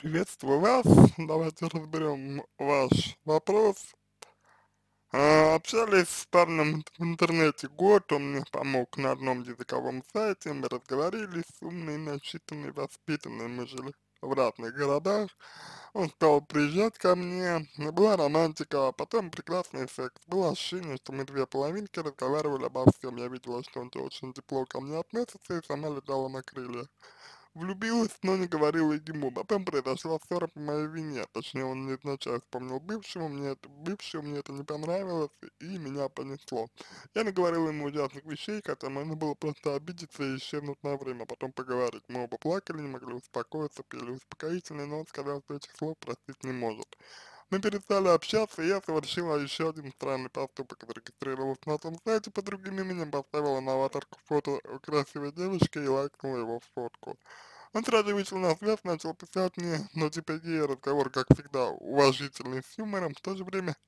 приветствую вас. Давайте разберем ваш вопрос. А, общались с парнем в интернете год, он мне помог на одном языковом сайте, мы разговорились, умный, начитанный, воспитанный, мы жили в разных городах. Он стал приезжать ко мне, была романтика, а потом прекрасный секс. Было ощущение, что мы две половинки разговаривали обо всем. Я видела, что он очень тепло ко мне относится и сама летала на крыльях. Влюбилась, но не говорила ему. Потом произошла ссора по моей вине. Точнее, он не изначально вспомнил бывшего, мне это, бывшего, мне это не понравилось, и меня понесло. Я не наговорил ему ужасных вещей, хотя можно было просто обидеться и исчезнуть на время, а потом поговорить. Мы оба плакали, не могли успокоиться, пили успокоительный, но он сказал, что этих слов простить не может. Мы ну, перестали общаться, и я совершила еще один странный поступок, зарегистрировалась на том сайте под другим именем, поставила на аватарку фото красивой девочки и лайкнула его фотку. Он сразу вышел на связь, начал писать мне, но теперь гей разговор, как всегда, уважительный, с юмором, в то же время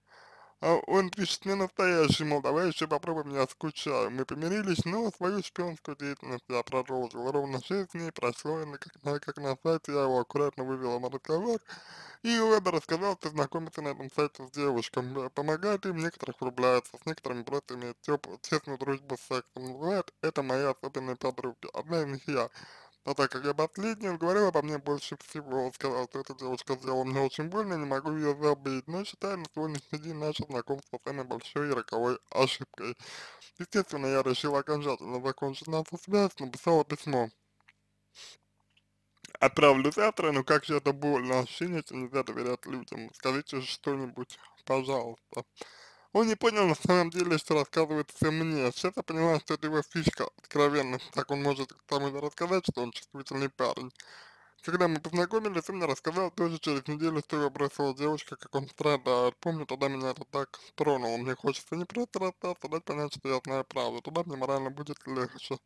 а он пишет мне настоящий, мол, давай еще попробуем, я скучаю. Мы помирились, но свою шпионскую деятельность я продолжил. Ровно 6 дней прошло, и на, как, на, как на сайте я его аккуратно вывела на разговор. И Уэббер рассказал, что знакомится на этом сайте с девушкам. Э, помогает им, некоторых влюбляется, с некоторыми просто имеет теплую, честную дружбу с сексом. Называет это моя особенная подруга, одна из них я. Но ну, так как я последним говорил обо мне больше всего, он сказал, что эта девушка сделала мне очень больно, не могу ее забыть, но считаю на сегодняшний день наше знакомство самой большой и роковой ошибкой. Естественно, я решил окончательно закончить нашу связь, написала письмо. Отправлю завтра, но как же это больно, ощущение, что нельзя доверять людям. Скажите что-нибудь, пожалуйста. Он не понял на самом деле, что рассказывает все мне. Все я понимаю, что это его фишка, откровенно, Так он может там и рассказать, что он чувствительный парень. Когда мы познакомились, он мне рассказал, тоже через неделю ты выбросила девочка, как он страдает. А помню, тогда меня это так тронуло. Мне хочется не просто расстаться, дать понять, что я знаю правду. Тогда мне морально будет легче.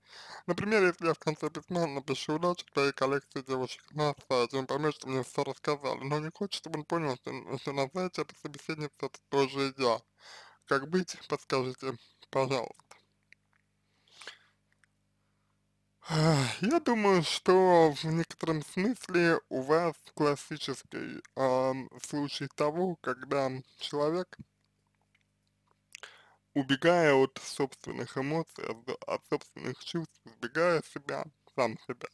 Например, если я в конце письма напишу удачи твоей коллекции девочек на сайте, он поймет, что мне все рассказали. Но не хочет, чтобы он понял, что, что на сайте эта собеседница это тоже я. Как быть, подскажите, пожалуйста. Я думаю, что в некотором смысле у вас классический э, случай того, когда человек, убегая от собственных эмоций, от, от собственных чувств, избегая себя, сам себя,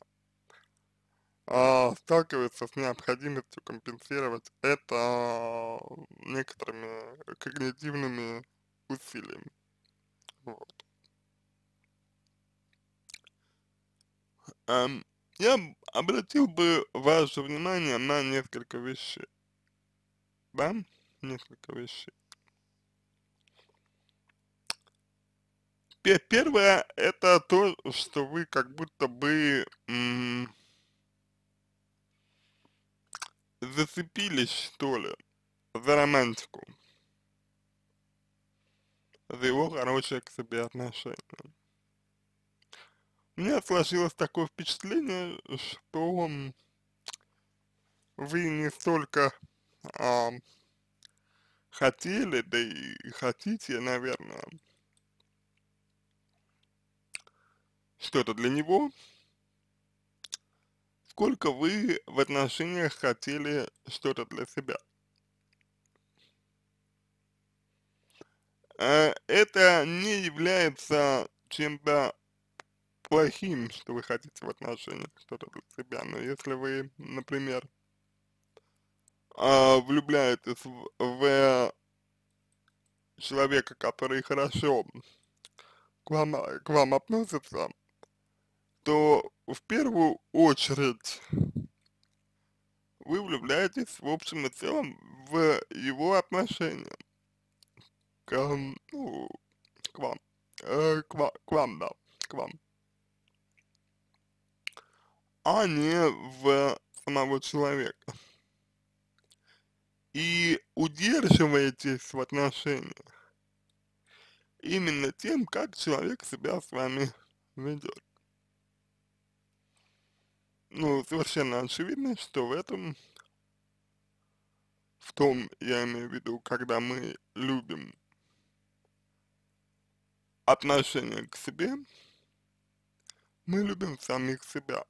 э, сталкивается с необходимостью компенсировать это некоторыми когнитивными усилиями. Вот. Эм, я обратил бы ваше внимание на несколько вещей. Да? Несколько вещей. Первое, это то, что вы как будто бы зацепились, что ли, за романтику, за его хорошее к себе отношение. У меня сложилось такое впечатление, что вы не столько а, хотели, да и хотите, наверное, что-то для него, сколько вы в отношениях хотели что-то для себя. Э, это не является чем-то плохим, что вы хотите в отношениях что-то для себя, но если вы, например, э, влюбляетесь в, человека, который хорошо к вам, к вам относится, то в первую очередь вы влюбляетесь в общем и целом в его отношение к, ну, вам, к, вам, э, к вам, да, к вам а не в самого человека. И удерживаетесь в отношениях именно тем, как человек себя с вами ведет. Ну, совершенно очевидно, что в этом, в том, я имею в виду, когда мы любим отношение к себе, мы любим самих себя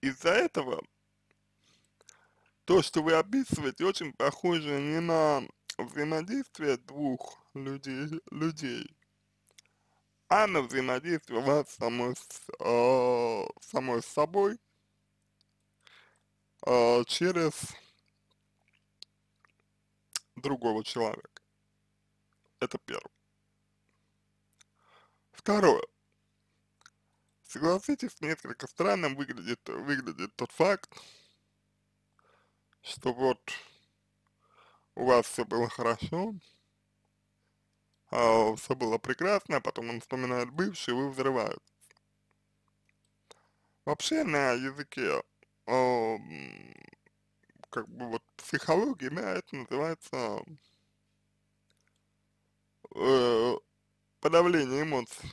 из-за этого то, что вы описываете, очень похоже не на взаимодействие двух людей, людей а на взаимодействие вас самой, э, самой с собой э, через другого человека. Это первое. Второе. Согласитесь, несколько странным выглядит, выглядит тот факт, что вот у вас все было хорошо, а все было прекрасно, а потом он вспоминает бывший, вы взрываетесь. Вообще на языке, о, а, как бы вот психологии, да, это называется э, подавление эмоций.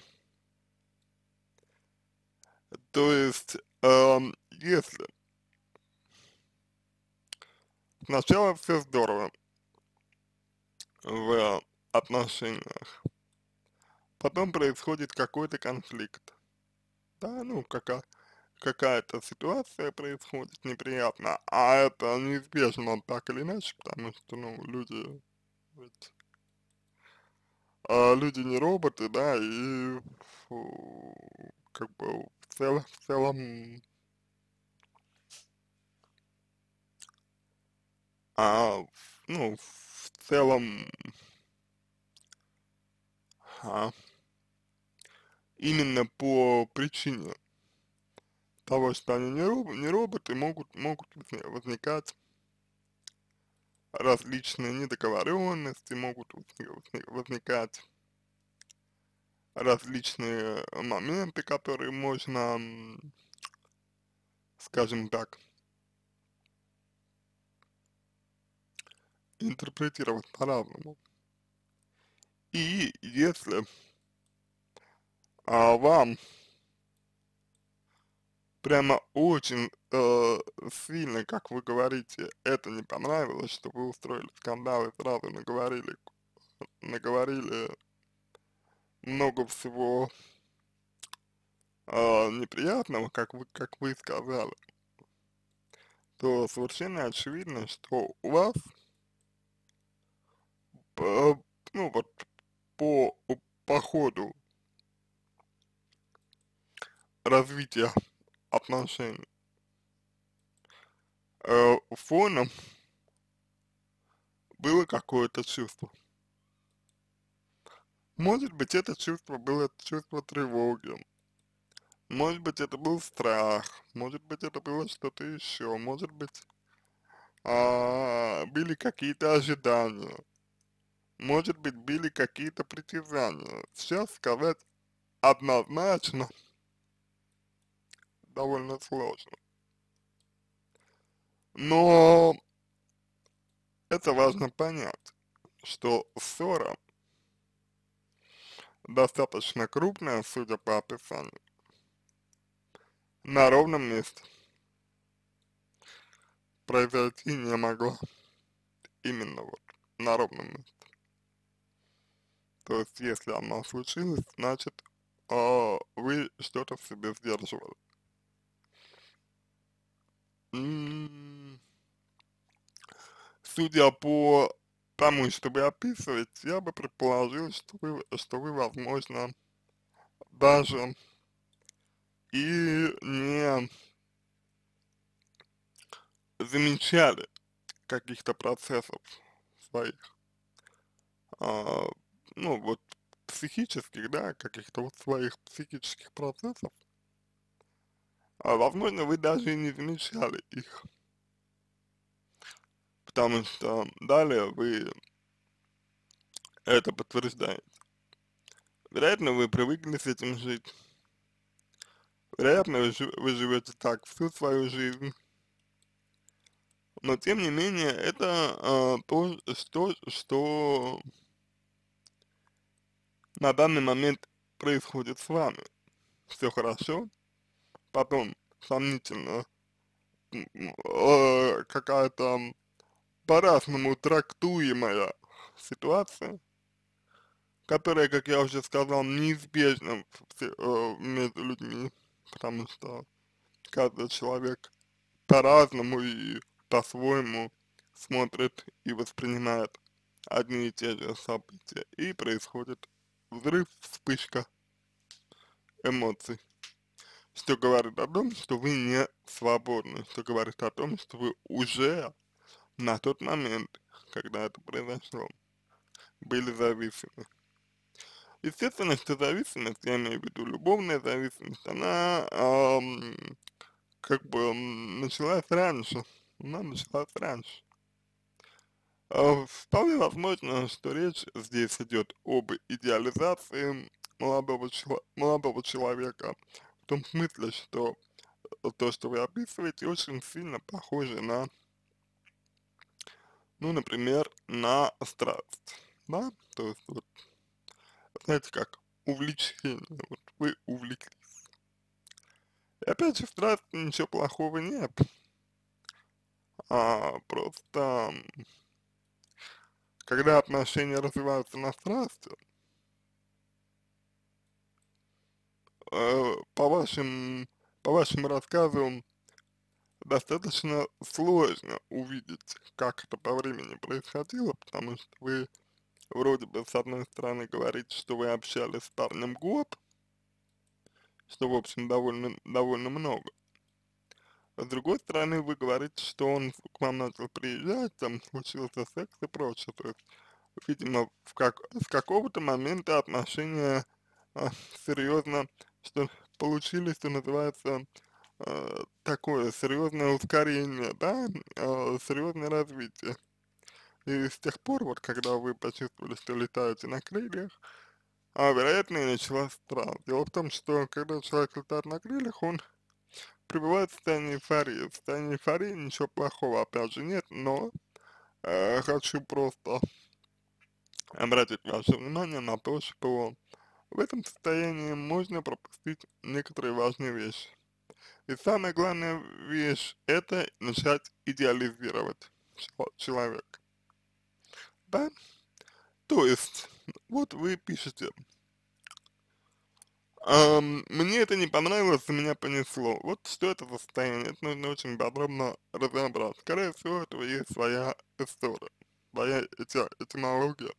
То есть, эм, если сначала все здорово в отношениях, потом происходит какой-то конфликт, да, ну, какая какая-то ситуация происходит неприятно, а это неизбежно так или иначе, потому что, ну, люди ведь а люди не роботы, да, и фу, как бы целом, в целом а, ну, в целом а, именно по причине того, что они не, роб не роботы, могут, могут возникать различные недоговоренности, могут возникать различные э, моменты, которые можно, скажем так, интерпретировать по-разному. И если а, вам прямо очень э, сильно, как вы говорите, это не понравилось, что вы устроили скандал и сразу наговорили, наговорили много всего э, неприятного, как вы, как вы сказали, то совершенно очевидно, что у вас, по, э, ну вот, по, по ходу развития отношений э, фоном было какое-то чувство. Может быть, это чувство было чувство тревоги. Может быть, это был страх. Может быть, это было что-то еще. Может быть, а, были какие-то ожидания. Может быть, были какие-то притязания. Сейчас сказать однозначно довольно сложно. Но это важно понять, что ссора достаточно крупная, судя по описанию, на ровном месте. Произойти не могло. Именно вот, на ровном месте. То есть, если она случилась, значит, о, а, вы что-то в себе сдерживали. М -м -м. Судя по тому, что вы описываете, я бы предположил, что вы, что вы возможно, даже и не замечали каких-то процессов своих, а, ну вот психических, да, каких-то вот своих психических процессов, а, возможно, вы даже и не замечали их потому что далее вы это подтверждаете. Вероятно, вы привыкли с этим жить. Вероятно, вы, вы живете так всю свою жизнь. Но тем не менее, это э, то, что, что на данный момент происходит с вами. Все хорошо, потом сомнительно э, а, какая-то по-разному трактуемая ситуация, которая, как я уже сказал, неизбежна э, между людьми, потому что каждый человек по-разному и по-своему смотрит и воспринимает одни и те же события, и происходит взрыв, вспышка эмоций, что говорит о том, что вы не свободны, что говорит о том, что вы уже на тот момент, когда это произошло, были зависимы. Естественно, что зависимость, я имею в виду любовная зависимость, она эм, как бы началась раньше. Она началась раньше. Э, вполне возможно, что речь здесь идет об идеализации молодого, молодого человека, в том смысле, что э, то, что вы описываете, очень сильно похоже на ну, например, на страсть, да, то есть вот, знаете как, увлечение, вот вы увлеклись. И опять же, в страсти ничего плохого нет, а, просто когда отношения развиваются на страсти, э, по вашим, по вашим рассказам, достаточно сложно увидеть, как это по времени происходило, потому что вы вроде бы с одной стороны говорите, что вы общались с парнем год, что в общем довольно, довольно много. А с другой стороны, вы говорите, что он к вам начал приезжать, там случился секс и прочее, то есть, видимо, в как, с какого-то момента отношения а, серьезно, что получились, что называется, Э, такое серьезное ускорение, да, э, серьезное развитие. И с тех пор, вот когда вы почувствовали, что летаете на крыльях, а вероятно и началась страх. Дело в том, что когда человек летает на крыльях, он пребывает в состоянии эйфории. В состоянии эйфории ничего плохого, опять же, нет, но э, хочу просто обратить ваше внимание на то, что в этом состоянии можно пропустить некоторые важные вещи. И самая главная вещь – это начать идеализировать человека. Да? То есть, вот вы пишете, эм, мне это не понравилось, меня понесло. Вот что это за состояние, это нужно очень подробно разобрать. Скорее всего, это есть своя история, своя эти, этимология.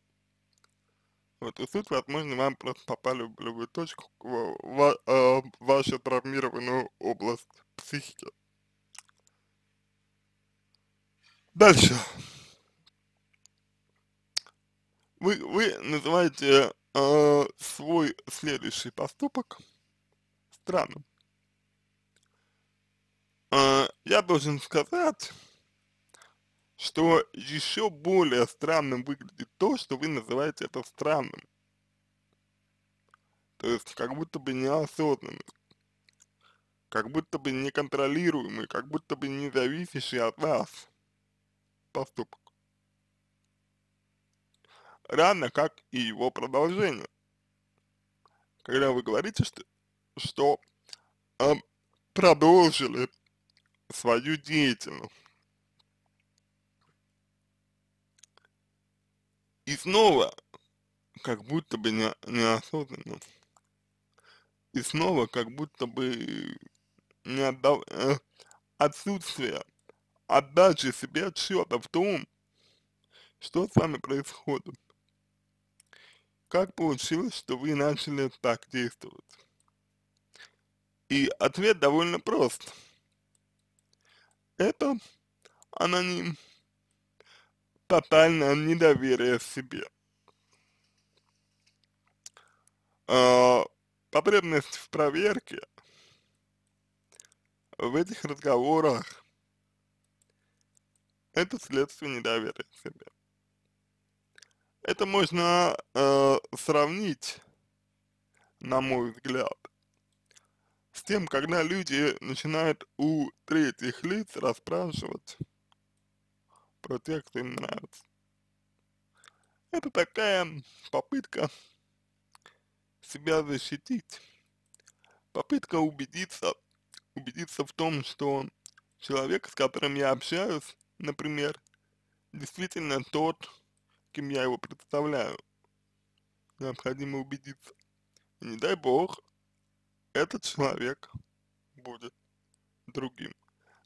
Вот, и суть, возможно, вам просто попали в любую точку, в, в, в, э, в вашу травмированную область психики. Дальше. Вы, вы называете э, свой следующий поступок странным. Э, я должен сказать, что еще более странным выглядит то, что вы называете это странным. То есть как будто бы неосознанным, как будто бы неконтролируемый, как будто бы не зависящий от вас поступок. Рано как и его продолжение. Когда вы говорите, что, что э, продолжили свою деятельность И снова, как будто бы не, неосознанно, и снова, как будто бы не отдав, э, отсутствие отдачи себе отчета в том, что с вами происходит. Как получилось, что вы начали так действовать? И ответ довольно прост. Это аноним тотальное недоверие себе. Э, потребность в проверке в этих разговорах это следствие недоверия к себе. Это можно э, сравнить, на мой взгляд, с тем, когда люди начинают у третьих лиц расспрашивать про тех, кто им нравится. Это такая попытка себя защитить. Попытка убедиться, убедиться в том, что человек, с которым я общаюсь, например, действительно тот, кем я его представляю. Необходимо убедиться. И не дай бог, этот человек будет другим.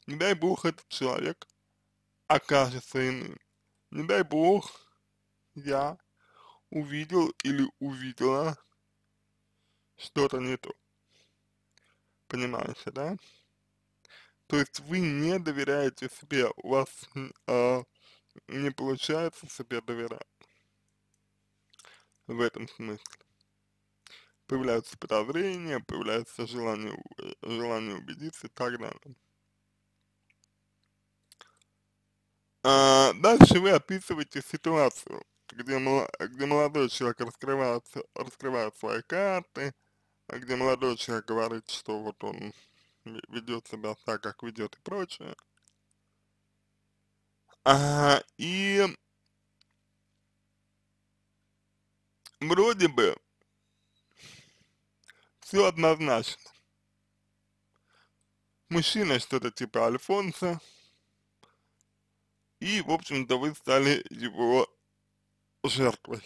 Не дай бог, этот человек окажется иным. Не дай бог, я увидел или увидела что-то не то. Понимаете, да? То есть вы не доверяете себе, у вас э, не получается себе доверять. В этом смысле. Появляются подозрения, появляется желание, желание убедиться и так далее. А дальше вы описываете ситуацию, где, где молодой человек раскрывает, раскрывает свои карты, а где молодой человек говорит, что вот он ведет себя так, как ведет и прочее. А, и вроде бы все однозначно. Мужчина что-то типа Альфонса, и, в общем-то, вы стали его жертвой.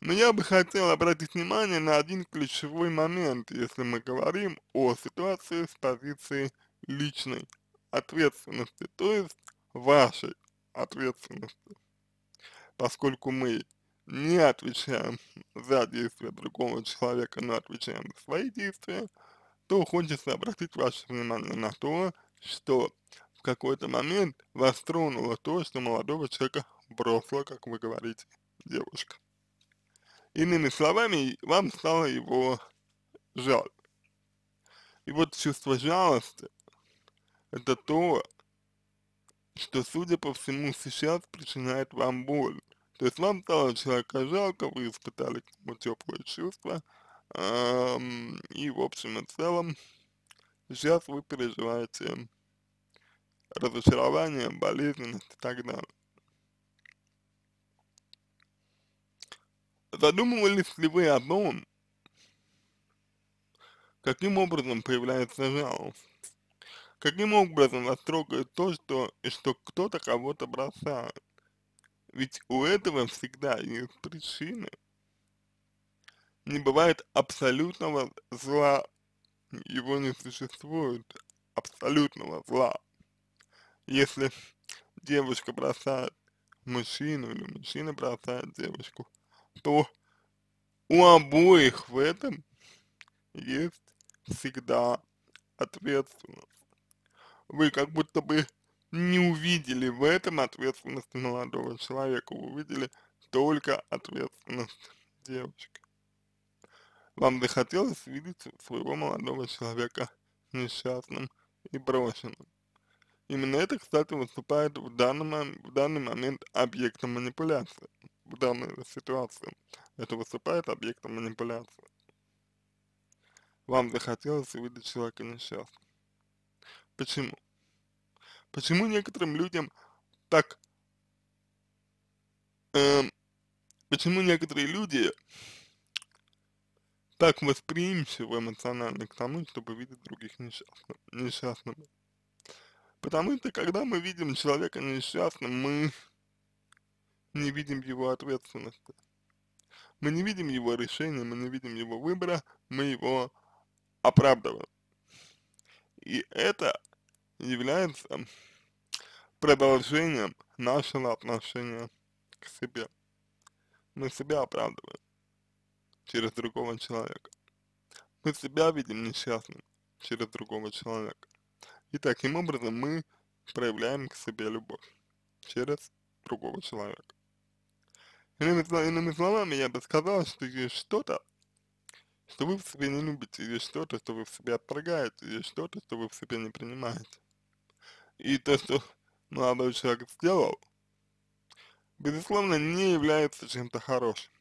Но я бы хотел обратить внимание на один ключевой момент, если мы говорим о ситуации с позиции личной ответственности, то есть вашей ответственности. Поскольку мы не отвечаем за действия другого человека, но отвечаем за свои действия, то хочется обратить ваше внимание на то, что какой-то момент вас тронуло то, что молодого человека бросила, как вы говорите, девушка. Иными словами, вам стало его жаль. И вот чувство жалости – это то, что, судя по всему, сейчас причиняет вам боль. То есть вам стало человека жалко, вы испытали к нему теплые чувства, эм, и в общем и целом сейчас вы переживаете разочарование, болезненность и так далее. Задумывались ли вы о том, каким образом появляется жалость? Каким образом вас трогает то, что, что кто-то кого-то бросает? Ведь у этого всегда есть причины. Не бывает абсолютного зла, его не существует, абсолютного зла если девушка бросает мужчину или мужчина бросает девушку, то у обоих в этом есть всегда ответственность. Вы как будто бы не увидели в этом ответственность молодого человека, увидели только ответственность девочки. Вам захотелось видеть своего молодого человека несчастным и брошенным. Именно это, кстати, выступает в данный, в данный момент объектом манипуляции. В данной ситуации это выступает объектом манипуляции. Вам захотелось увидеть человека несчастным. Почему? Почему некоторым людям так... Э, почему некоторые люди так восприимчивы эмоционально к тому, чтобы видеть других несчастными? Потому что когда мы видим человека несчастным, мы не видим его ответственности. Мы не видим его решения, мы не видим его выбора, мы его оправдываем. И это является продолжением нашего отношения к себе. Мы себя оправдываем через другого человека. Мы себя видим несчастным через другого человека. И таким образом мы проявляем к себе любовь через другого человека. Иными, иными словами, я бы сказал, что есть что-то, что вы в себе не любите, есть что-то, что вы в себе отторгаете, есть что-то, что вы в себе не принимаете. И то, что молодой человек сделал, безусловно, не является чем-то хорошим.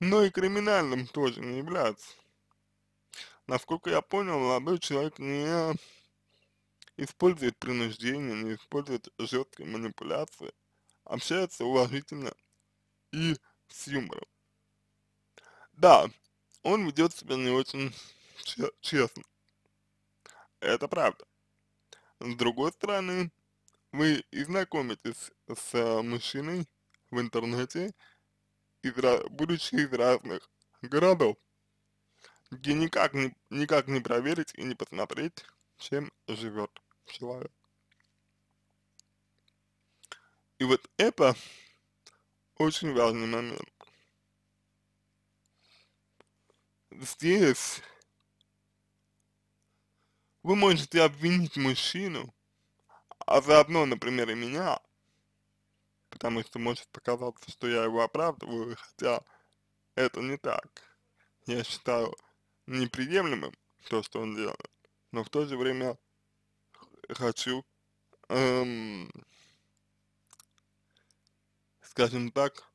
Но и криминальным тоже не является. Насколько я понял, молодой человек не использует принуждение, не использует жесткие манипуляции, общается уважительно и с юмором. Да, он ведет себя не очень честно. Это правда. С другой стороны, вы и знакомитесь с э, мужчиной в интернете, из, будучи из разных городов, где никак не, никак не проверить и не посмотреть, чем живет человек. И вот это очень важный момент. Здесь вы можете обвинить мужчину, а заодно, например, и меня, потому что может показаться, что я его оправдываю, хотя это не так. Я считаю неприемлемым то, что он делает, но в то же время хочу, эм, скажем так,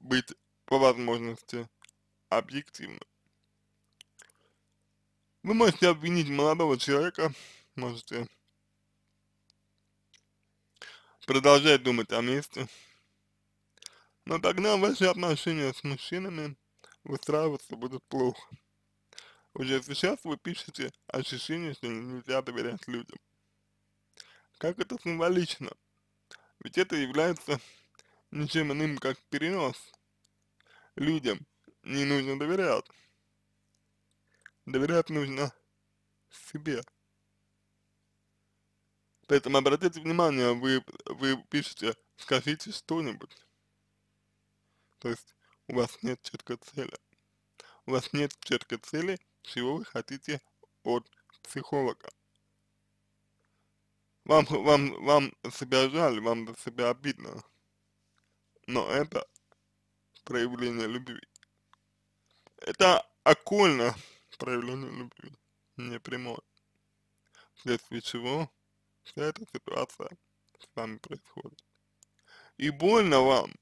быть по возможности объективным. Вы можете обвинить молодого человека, можете продолжать думать о месте, но тогда ваши отношения с мужчинами выстраиваться будут плохо. Уже сейчас вы пишете ощущение, что нельзя доверять людям. Как это символично? Ведь это является ничем иным, как перенос. Людям не нужно доверять. Доверять нужно себе. Поэтому обратите внимание, вы, вы пишете «скажите что-нибудь». То есть у вас нет четкой цели. У вас нет четкой цели, чего вы хотите от психолога. Вам, вам, вам себя жаль, вам за себя обидно. Но это проявление любви. Это окольно проявление любви, не прямое. Вследствие чего вся эта ситуация с вами происходит. И больно вам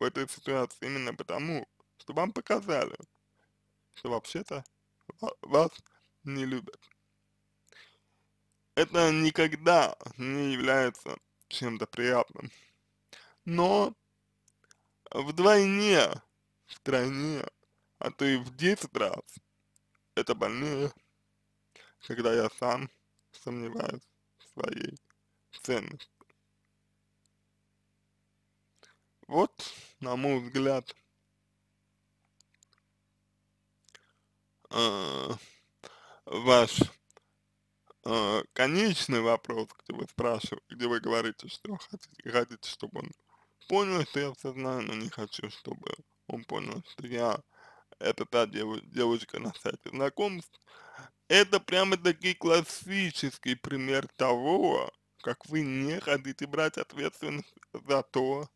в этой ситуации именно потому, что вам показали, что вообще-то вас не любят это никогда не является чем-то приятным. Но вдвойне, тройне, а то и в 10 раз это больнее, когда я сам сомневаюсь в своей ценности. Вот, на мой взгляд, э, ваш а, конечный вопрос, где вы спрашиваете, где вы говорите, что хотите, хотите, чтобы он понял, что я все знаю, но не хочу, чтобы он понял, что я это та дев, девочка на сайте знакомств. Это прямо-таки классический пример того, как вы не хотите брать ответственность за то,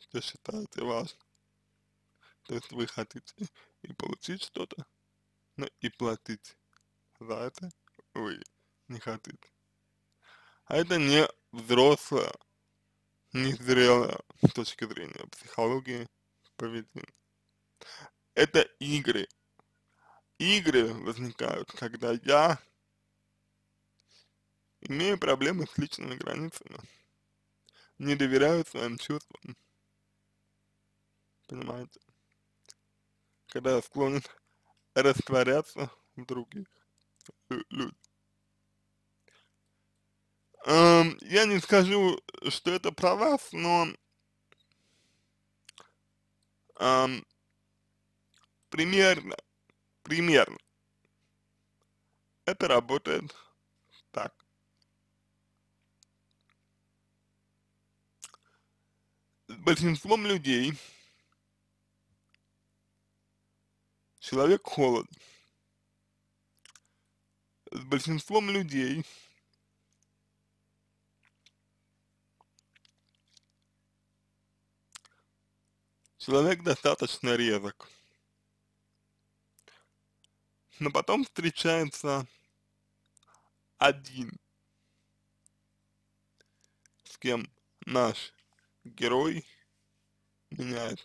что считаете важным. То есть вы хотите и получить что-то, но и платить за это вы не хотите. А это не взрослая, незрелая с точки зрения психологии поведения. Это игры. Игры возникают, когда я имею проблемы с личными границами, не доверяю своим чувствам. Понимаете? Когда я склонен растворяться в других людях. Эм, я не скажу, что это про вас, но эм, примерно, примерно это работает так. С большинством людей человек холод. С большинством людей Человек достаточно резок. Но потом встречается один, с кем наш герой меняет.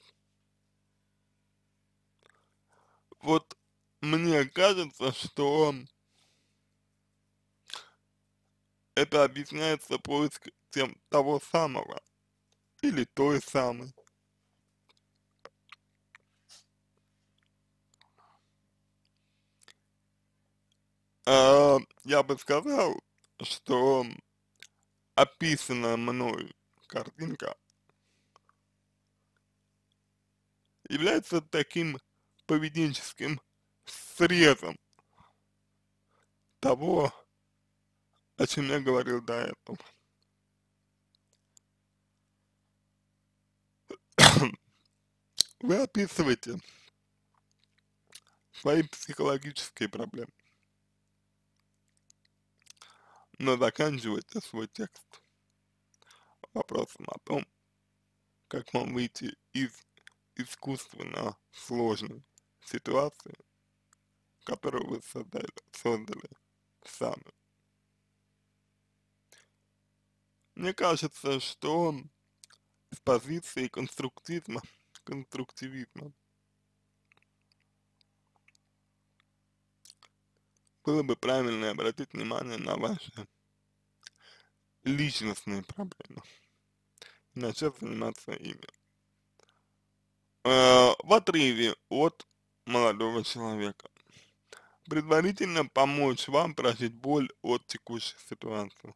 Вот мне кажется, что это объясняется поиск тем того самого или той самой А, я бы сказал, что описанная мной картинка является таким поведенческим срезом того, о чем я говорил до этого. Вы описываете свои психологические проблемы но заканчивайте свой текст вопросом о том, как вам выйти из искусственно сложной ситуации, которую вы создали, создали сами. Мне кажется, что он с позиции конструктивизма, конструктивизма было бы правильно обратить внимание на ваши личностные проблемы и начать заниматься ими. Э, в отрыве от молодого человека. Предварительно помочь вам прожить боль от текущей ситуации.